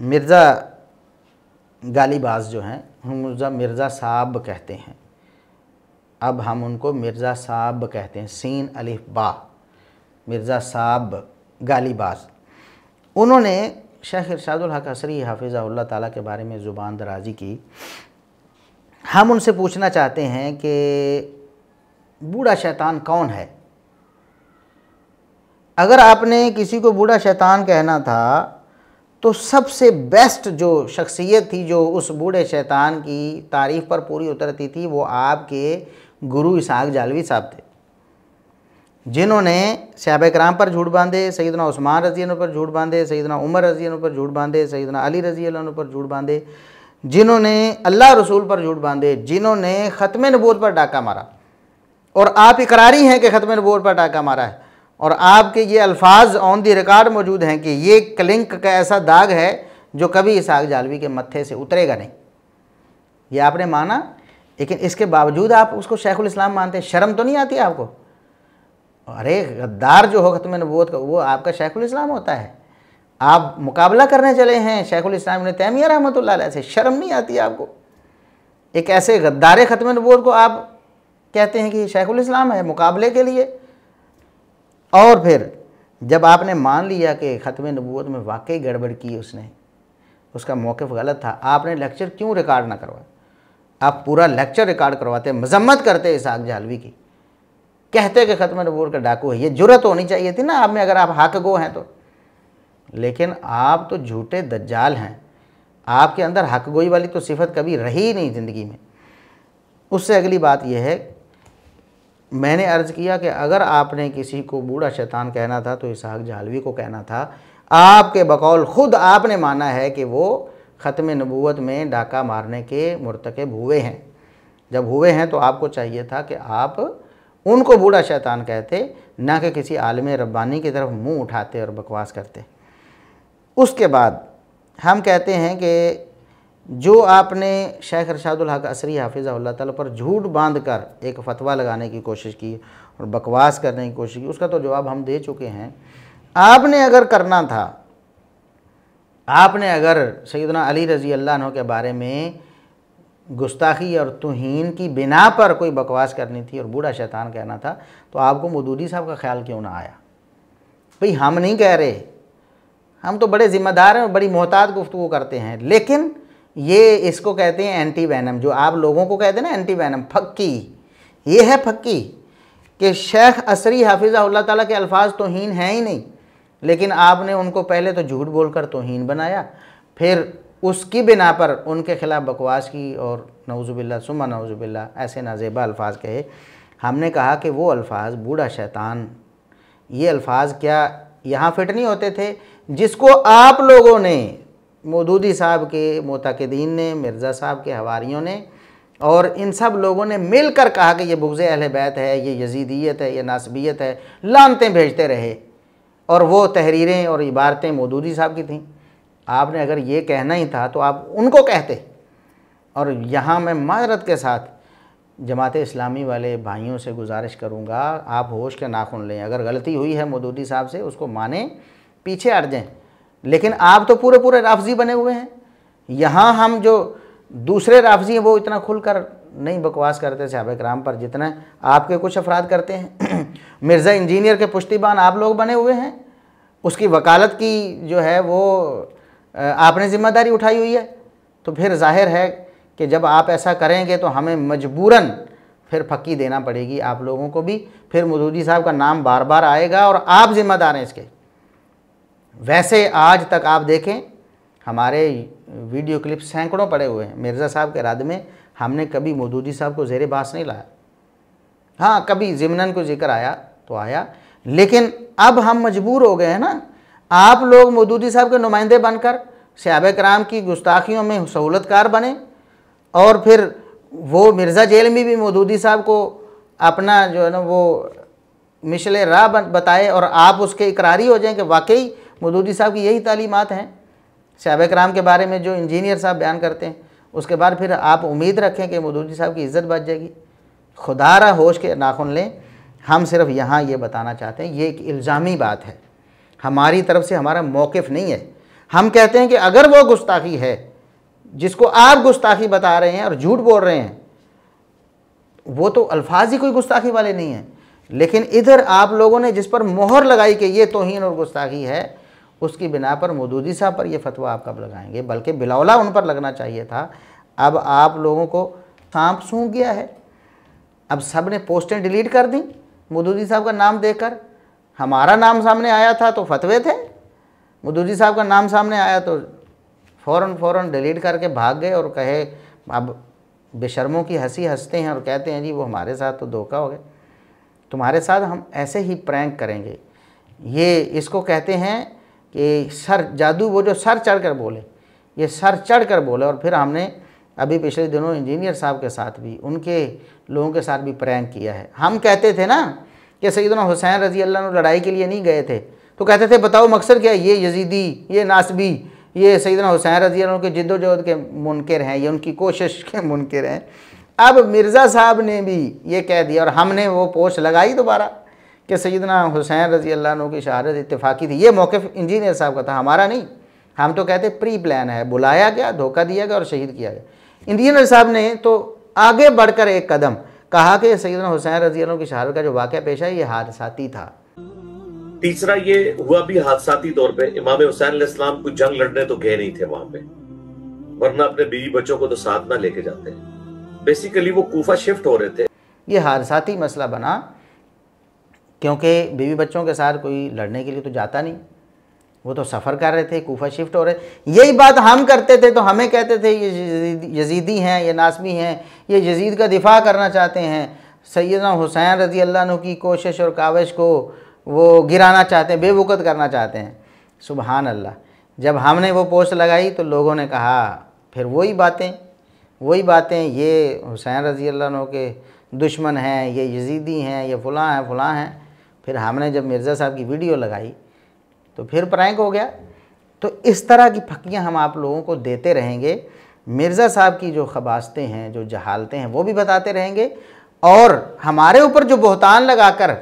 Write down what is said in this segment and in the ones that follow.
मिर्ज़ा गालीबाज जो हैं हम मिर्ज़ा साहब कहते हैं अब हम उनको मिर्ज़ा साहब कहते हैं सीन अलिफ बा मिर्ज़ा साहब गालीबाज उन्होंने शेख हक असरी हाफिज़ा ताला के बारे में ज़ुबान दराजी की हम उनसे पूछना चाहते हैं कि बूढ़ा शैतान कौन है अगर आपने किसी को बूढ़ा शैतान कहना था तो सबसे बेस्ट जो शख्सियत थी जो उस बूढ़े शैतान की तारीफ़ पर पूरी उतरती थी वो आपके गुरु इसहाक जालवी साहब थे जिन्होंने सयाब कराम पर झूठ बांधे सईदना उस्मान रजी पर झूठ बांधे सईदना उमर रजी पर झूठ बांधे सईदना अली रजी पर झूठ बांधे जिन्होंने अल्लाह रसूल पर झूठ बांधे जिन्होंने ख़त्म नबूत पर डाका मारा और आप इकरारी हैं कि ख़त्म नबूत पर डाका मारा है और आपके ये अल्फाज ऑन दी रिकॉर्ड मौजूद हैं कि ये क्लिंक का ऐसा दाग है जो कभी इसहाक जालवी के मत्थे से उतरेगा नहीं ये आपने माना लेकिन इसके बावजूद आप उसको शेखुल इस्लाम मानते हैं शर्म तो नहीं आती आपको अरे गद्दार जो हो खत्म नबूत का वो आपका शेखुल इस्लाम होता है आप मुकाबला करने चले हैं शेखुल इस्लाम ने तैमिया रहमत से शर्म नहीं आती आपको एक ऐसे गद्दार ख़त्म नबूत को आप कहते हैं कि शेखुल इस्लाम है मुकाबले के लिए और फिर जब आपने मान लिया कि ख़त्म नबूत में वाकई गड़बड़ की उसने उसका मौक़ गलत था आपने लेक्चर क्यों रिकॉर्ड ना करवाया आप पूरा लेक्चर रिकॉर्ड करवाते मजम्मत करते इसाक जालवी की कहते कि ख़त्म नबूर का डाकू है ये जरूरत होनी चाहिए थी ना आप में अगर आप हक गो हैं तो लेकिन आप तो झूठे दज्जाल हैं आपके अंदर हक गोई वाली तो सिफत कभी रही नहीं ज़िंदगी में उससे अगली बात यह है मैंने अर्ज़ किया कि अगर आपने किसी को बूढ़ा शैतान कहना था तो इसहाक जालवी को कहना था आपके बकौल ख़ुद आपने माना है कि वो ख़त्म नबूत में डाका मारने के मरतकब हुए हैं जब हुए हैं तो आपको चाहिए था कि आप उनको बूढ़ा शैतान कहते ना कि किसी आलम रब्बानी की तरफ मुंह उठाते और बकवास करते उसके बाद हम कहते हैं कि जो आपने शेख रशादुल हक असरी हाफिज़ा तला पर झूठ बांध कर एक फतवा लगाने की कोशिश की और बकवास करने की कोशिश की उसका तो जवाब हम दे चुके हैं आपने अगर करना था आपने अगर सैदना अली रज़ी अल्लाह के बारे में गुस्ताखी और तोहन की बिना पर कोई बकवास करनी थी और बूढ़ा शैतान कहना था तो आपको मदूदी साहब का ख्याल क्यों ना आया भाई हम नहीं कह रहे हम तो बड़े ज़िम्मेदार हैं और बड़ी मोहतात गुफ्तु करते हैं लेकिन ये इसको कहते हैं एंटी वैनम जो आप लोगों को कहते हैं ना एंटी वैनम फक्की ये है फक्की कि शेख असरी हाफिज़ा ताला के अल्फाज तोहन हैं ही नहीं लेकिन आपने उनको पहले तो झूठ बोलकर तोहन बनाया फिर उसकी बिना पर उनके ख़िलाफ़ बकवास की और नवज़ुबिल्ला सुमा नवज़ुबिल्ला ऐसे नाजेबा अल्फाज कहे हमने कहा कि वो अल्फाज बूढ़ा शैतान ये अल्फाज क्या यहाँ फिट नहीं होते थे जिसको आप लोगों ने मोदूदी साहब के मोतकदीन ने मिर्ज़ा साहब के हवारीयों ने और इन सब लोगों ने मिलकर कहा कि ये बुगज़ अहल बैत है ये यजीदियत है ये नासबियत है लानतें भेजते रहे और वो तहरीरें और इबारतें मौदूदी साहब की थीं आपने अगर ये कहना ही था तो आप उनको कहते और यहाँ मैं माजरत के साथ जमात इस्लामी वाले भाइयों से गुजारिश करूँगा आप होश के नाखून लें अगर गलती हुई है मदूदी साहब से उसको माने पीछे हट जाएँ लेकिन आप तो पूरे पूरे राफजी बने हुए हैं यहाँ हम जो दूसरे राफजी हैं वो इतना खुलकर नहीं बकवास करते सहाबे कराम पर जितना आपके कुछ अफराद करते हैं मिर्ज़ा इंजीनियर के पुश्तीबान आप लोग बने हुए हैं उसकी वकालत की जो है वो आपने ज़िम्मेदारी उठाई हुई है तो फिर जाहिर है कि जब आप ऐसा करेंगे तो हमें मजबूरन फिर फक्की देना पड़ेगी आप लोगों को भी फिर मदूदी साहब का नाम बार बार आएगा और आप ज़िम्मेदार हैं इसके वैसे आज तक आप देखें हमारे वीडियो क्लिप सैकड़ों पड़े हुए हैं मिर्ज़ा साहब के राज में हमने कभी मोदूदी साहब को जेर बास नहीं लाया हाँ कभी जिमनन को जिक्र आया तो आया लेकिन अब हम मजबूर हो गए हैं ना आप लोग मोदूदी साहब के नुमाइंदे बनकर सयाब कराम की गुस्ताखियों में सहूलतकार बने और फिर वो मिर्ज़ा जेल में भी मोदूदी साहब को अपना जो है ना वो मिशल राह बताए और आप उसके इकरारी हो जाएं कि वाकई मदूदी साहब की यही तालीमत हैं शहब कराम के बारे में जो इंजीनियर साहब बयान करते हैं उसके बाद फिर आप उम्मीद रखें कि मदूदी साहब की इज़्ज़त बच जाएगी खुदारा होश के नाखुन लें हम सिर्फ यहाँ ये बताना चाहते हैं ये एक इल्ज़ामी बात है हमारी तरफ से हमारा मौक़ नहीं है हम कहते हैं कि अगर वो गुस्ताखी है जिसको आप गुस्ताखी बता रहे हैं और झूठ बोल रहे हैं वो तो अल्फाज ही कोई गुस्ताखी वाले नहीं हैं लेकिन इधर आप लोगों ने जिस पर मोहर लगाई कि ये तोहन और गुस्ताखी है उसकी बिना पर मदूदी साहब पर यह फतवा आप कब लगाएंगे बल्कि बिलौला उन पर लगना चाहिए था अब आप लोगों को सांप सूंघ गया है अब सब ने पोस्टें डिलीट कर दी मदूदी साहब का नाम देकर हमारा नाम सामने आया था तो फतवे थे मदूदी साहब का नाम सामने आया तो फ़ौर फ़ौर डिलीट करके भाग गए और कहे अब बेशर्मों की हंसी हंसते हैं और कहते हैं जी वो हमारे साथ तो धोखा हो गया तुम्हारे साथ हम ऐसे ही प्रैंक करेंगे ये इसको कहते हैं कि सर जादू वो जो सर चढ़ कर बोले ये सर चढ़ कर बोले और फिर हमने अभी पिछले दिनों इंजीनियर साहब के साथ भी उनके लोगों के साथ भी प्रैंक किया है हम कहते थे ना कि सईदना हुसैन रजी अल्लाह लड़ाई के लिए नहीं गए थे तो कहते थे बताओ मकसद क्या है ये यजीदी ये नासबी ये सईदना हुसैन रजी अल्लाह के जिद्दोजहद के मुनकर हैं ये उनकी कोशिश के मुनकर हैं अब मिर्ज़ा साहब ने भी ये कह दिया और हमने वो पोस्ट लगाई दोबारा कि सैदना हुसैन रजी अल्लाह की शहादत इतफाक़ी थी ये मौक़ इंजीनियर साहब का था हमारा नहीं हम तो कहते प्री प्लान है बुलाया गया धोखा दिया गया और शहीद किया गया इंजीनियर साहब ने तो आगे बढ़कर एक कदम कहा कि सैदना हुसैन रजी अल्लाह की शहादत का जो वाक़ पेशा है ये हादसाती था तीसरा ये हुआ भी हादसाती तौर पे इमाम हुसैन इस्लाम को जंग लड़ने तो गए नहीं थे वहां पे वरना अपने बीवी बच्चों को तो साथ ना लेके जाते बेसिकली वो कोफा शिफ्ट हो रहे थे ये हादसाती मसला बना क्योंकि बीवी बच्चों के साथ कोई लड़ने के लिए तो जाता नहीं वो तो सफ़र कर रहे थे कोफा शिफ्ट हो रहे यही बात हम करते थे तो हमें कहते थे ये यजीदी हैं ये नासमी हैं ये यजीद का दिफा करना चाहते हैं सैदा हुसैन रजी अल्लाह की कोशिश और काविश को वो गिराना चाहते हैं बेवकत करना चाहते हैं सुबहान अल्लाह जब हमने वो पोस्ट लगाई तो लोगों ने कहा फिर वही बातें वही बातें ये हुसैन रजी अल्लाह के दुश्मन हैं ये यजीदी हैं ये फ़लाँ हैं फ़लाँ हैं फिर हमने जब मिर्ज़ा साहब की वीडियो लगाई तो फिर प्रैंक हो गया तो इस तरह की फकियाँ हम आप लोगों को देते रहेंगे मिर्ज़ा साहब की जो खबास्तें हैं जो जहालतें हैं वो भी बताते रहेंगे और हमारे ऊपर जो बोहतान लगाकर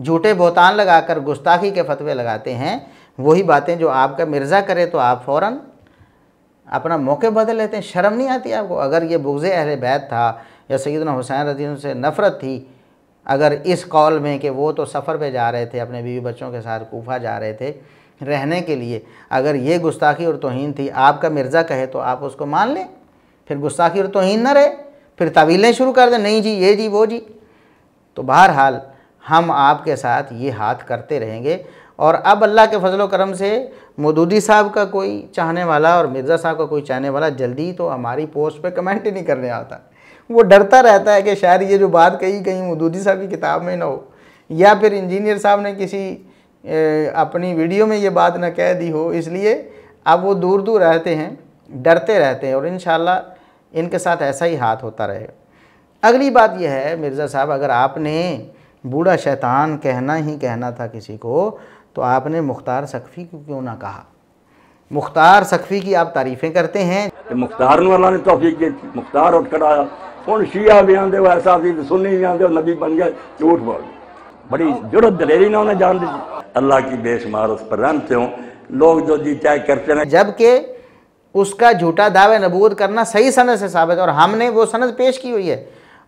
झूठे लगा लगाकर गुस्ताखी के फतवे लगाते हैं वही बातें जो आपका मिर्ज़ा करे तो आप फ़ौर अपना मौके बदल लेते हैं शर्म नहीं आती आपको अगर ये बुगज़ अहल बैत था या सैदना हुसैन रदीन से नफ़रत थी अगर इस कॉल में कि वो तो सफ़र पे जा रहे थे अपने बीवी बच्चों के साथ कोफा जा रहे थे रहने के लिए अगर ये गुस्ताखी और तोहन थी आपका मिर्ज़ा कहे तो आप उसको मान लें फिर गुस्ताखी और तोहन ना रहे फिर तवीलें शुरू कर दें नहीं जी ये जी वो जी तो बहरहाल हम आपके साथ ये हाथ करते रहेंगे और अब अल्लाह के फजल करम से मदूदी साहब का कोई चाहने वाला और मिर्ज़ा साहब का कोई चाहने वाला जल्दी तो हमारी पोस्ट पर कमेंट ही नहीं करने आता वो डरता रहता है कि शायद ये जो बात कही कहीं मदूदी साहब की किताब में ना हो या फिर इंजीनियर साहब ने किसी ए, अपनी वीडियो में ये बात ना कह दी हो इसलिए अब वो दूर दूर रहते हैं डरते रहते हैं और इन इनके साथ ऐसा ही हाथ होता रहेगा अगली बात यह है मिर्ज़ा साहब अगर आपने बूढ़ा शैतान कहना ही कहना था किसी को तो आपने मुख्तार सकफ़ी को क्यों ना कहा मुख्तार सकफ़ी की आप तारीफ़ें करते हैं मुख्तार ने तो मुख्तार उठ कर आया हूँ शिया भी आते हो ऐसा भी सुनी भी आते हो नबी बन गया झूठ बोल बड़ी जुड़त दलेरी ना उन्हें जान दी अल्लाह की बेशुमार उस पर रहमते हो लोग जो जी चाहे करते हैं जबकि उसका झूठा दावे नबूद करना सही सनद से साबित और हमने वो सनद पेश की हुई है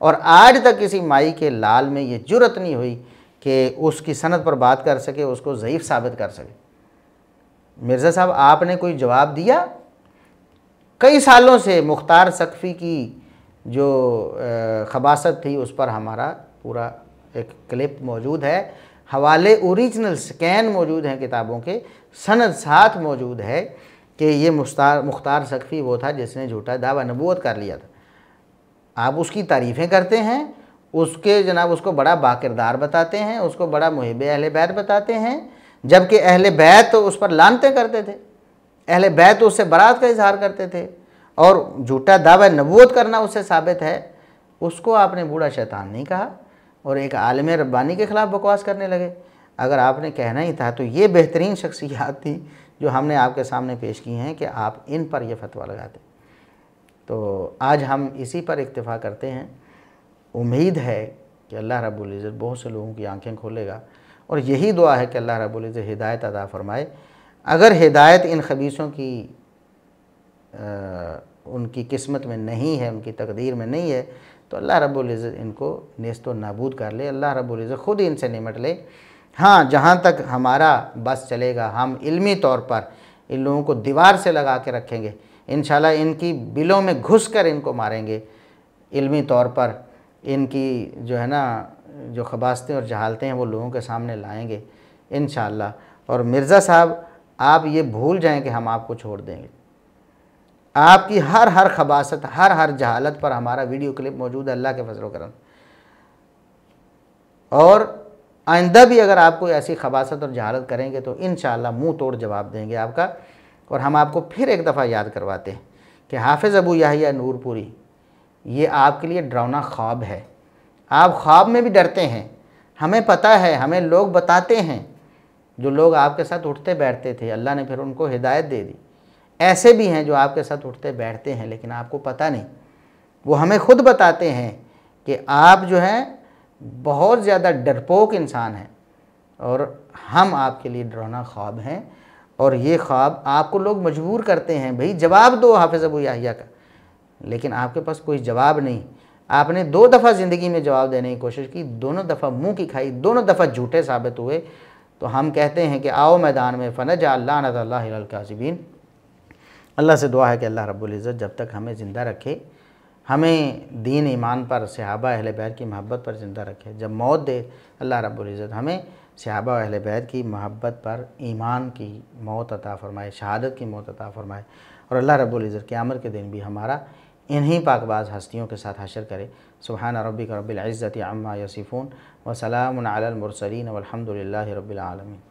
और आज तक किसी माई के लाल में ये जुरत नहीं हुई कि उसकी सनद पर बात कर सके उसको ज़यीफ़ साबित कर सके मिर्ज़ा साहब आपने कोई जवाब दिया कई सालों से मुख्तार सकफ़ी की जो खबासत थी उस पर हमारा पूरा एक क्लिप मौजूद है हवाले ओरिजिनल स्कैन मौजूद हैं किताबों के सनद साथ मौजूद है कि ये मुख्तार मुख्तार सकफ़ी वो था जिसने झूठा दावा नबूत कर लिया था आप उसकी तारीफ़ें करते हैं उसके जनाब उसको बड़ा बाकिरदार बताते हैं उसको बड़ा मुहब अहल बैत बताते हैं जबकि अहल बैत तो उस पर लानते करते थे अहल बैत तो उससे बरात का इजहार करते थे और झूठा दावा नबूत करना उससे साबित है उसको आपने बूढ़ा शैतान नहीं कहा और एक आलम रब्बानी के ख़िलाफ़ बकवास करने लगे अगर आपने कहना ही था तो ये बेहतरीन शख्सियात थी जो हमने आपके सामने पेश की हैं कि आप इन पर यह फतवा लगाते तो आज हम इसी पर इक्तफ़ा करते हैं उम्मीद है कि अल्लाह रब्बुल इज़्ज़त बहुत से लोगों की आंखें खोलेगा और यही दुआ है कि अल्लाह रब्बुल इज़्ज़त हिदायत अदा फरमाए अगर हिदायत इन खबीसों की आ, उनकी किस्मत में नहीं है उनकी तकदीर में नहीं है तो अल्लाह रब्ज़त इनको नेस्त नाबूद कर ले अल्लाह रब्ज़त ख़ुद इनसे निमट ले हाँ जहाँ तक हमारा बस चलेगा हम इल्मी तौर पर इन लोगों को दीवार से लगा के रखेंगे इन इनकी बिलों में घुस कर इनको मारेंगे इल्मी तौर पर इनकी जो है ना जो खबास्तें और जहालतें हैं वो लोगों के सामने लाएंगे इन और मिर्ज़ा साहब आप ये भूल जाएं कि हम आपको छोड़ देंगे आपकी हर हर खबासत हर हर जहालत पर हमारा वीडियो क्लिप मौजूद है अल्लाह के फजल करम और आइंदा भी अगर आप कोई ऐसी खबासत और जहालत करेंगे तो इन मुंह तोड़ जवाब देंगे आपका और हम आपको फिर एक दफ़ा याद करवाते हैं कि हाफिज़ अबू याहिया नूरपुरी ये आपके लिए डरावना ख्वाब है आप ख्वाब में भी डरते हैं हमें पता है हमें लोग बताते हैं जो लोग आपके साथ उठते बैठते थे अल्लाह ने फिर उनको हिदायत दे दी ऐसे भी हैं जो आपके साथ उठते बैठते हैं लेकिन आपको पता नहीं वो हमें खुद बताते हैं कि आप जो हैं बहुत ज़्यादा डरपोक इंसान हैं और हम आपके लिए डरौना ख्वाब हैं और ये ख्वाब आपको लोग मजबूर करते हैं भाई जवाब दो हाफिज़ अबू याहिया का लेकिन आपके पास कोई जवाब नहीं आपने दो दफ़ा ज़िंदगी में जवाब देने की कोशिश की दोनों दफ़ा मुंह की खाई दोनों दफ़ा झूठे साबित हुए तो हम कहते हैं कि आओ मैदान में फ़नज अल्लाह नज़ल्लाकाजबीन अल्लाह से दुआ है कि अल्लाह रब्बुल इज़्ज़त जब तक हमें ज़िंदा रखे हमें दीन ईमान पर सहाबा अहल बैत की मोहब्बत पर ज़िंदा रखे जब मौत दे अल्लाह रब्बुल इज़्ज़त हमें सहाबा अहल बैत की मोहब्बत पर ईमान की मौत अता फ़रमाए शहादत की मौत अता फ़रमाए और अल्लाह रब्बुल इज़्ज़त क़्यामत के दिन भी हमारा इन्हीं पाकबाज हस्तियों के साथ हशर करे सुबहान रबिक रबिलज़त अम्मा यसीफ़ून वसलामरसरीन वलहमदिल्ला रबालमीन